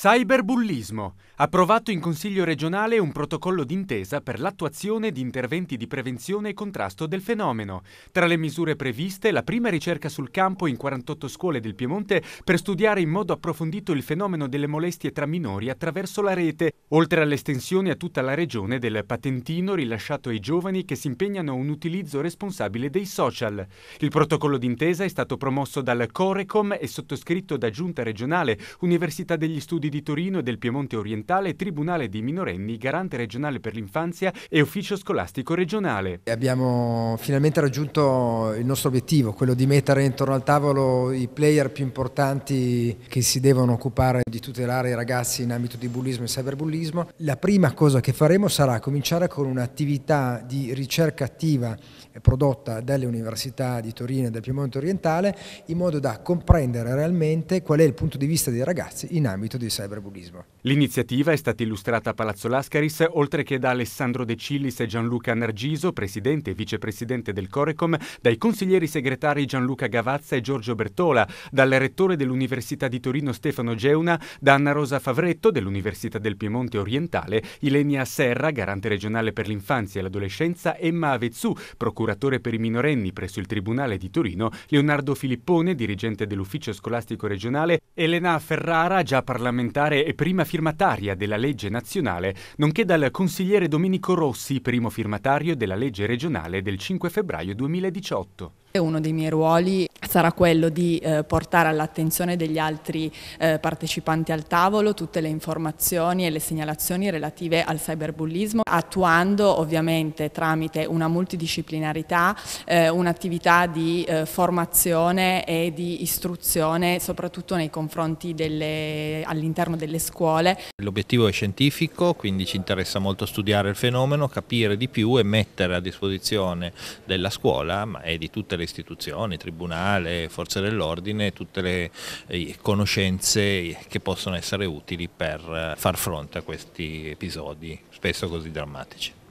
Cyberbullismo. Approvato in Consiglio regionale un protocollo d'intesa per l'attuazione di interventi di prevenzione e contrasto del fenomeno. Tra le misure previste, la prima ricerca sul campo in 48 scuole del Piemonte per studiare in modo approfondito il fenomeno delle molestie tra minori attraverso la rete, oltre all'estensione a tutta la regione del patentino rilasciato ai giovani che si impegnano a un utilizzo responsabile dei social. Il protocollo d'intesa è stato promosso dal Corecom e sottoscritto da Giunta regionale, Università degli Studi Studi di Torino e del Piemonte Orientale, Tribunale dei minorenni, Garante regionale per l'infanzia e Ufficio scolastico regionale. Abbiamo finalmente raggiunto il nostro obiettivo, quello di mettere intorno al tavolo i player più importanti che si devono occupare di tutelare i ragazzi in ambito di bullismo e cyberbullismo. La prima cosa che faremo sarà cominciare con un'attività di ricerca attiva prodotta dalle università di Torino e del Piemonte Orientale in modo da comprendere realmente qual è il punto di vista dei ragazzi in ambito di cyberbullismo cyberbullismo. L'iniziativa è stata illustrata a Palazzo Lascaris, oltre che da Alessandro De Cillis e Gianluca Nargiso, presidente e vicepresidente del Corecom, dai consiglieri segretari Gianluca Gavazza e Giorgio Bertola, dal rettore dell'Università di Torino Stefano Geuna, da Anna Rosa Favretto dell'Università del Piemonte Orientale, Ilenia Serra, garante regionale per l'infanzia e l'adolescenza, Emma Avezzù, procuratore per i minorenni presso il Tribunale di Torino, Leonardo Filippone, dirigente dell'Ufficio Scolastico Regionale, Elena Ferrara, già parlamentare parlamentare e prima firmataria della legge nazionale, nonché dal consigliere Domenico Rossi, primo firmatario della legge regionale del 5 febbraio 2018. Uno dei miei ruoli sarà quello di eh, portare all'attenzione degli altri eh, partecipanti al tavolo tutte le informazioni e le segnalazioni relative al cyberbullismo, attuando ovviamente tramite una multidisciplinarità eh, un'attività di eh, formazione e di istruzione soprattutto nei confronti all'interno delle scuole. L'obiettivo è scientifico, quindi ci interessa molto studiare il fenomeno, capire di più e mettere a disposizione della scuola ma e di tutte le istituzioni, tribunali, sanità, forze dell'ordine, tutte le eh, conoscenze che possono essere utili per eh, far fronte a questi episodi spesso così drammatici.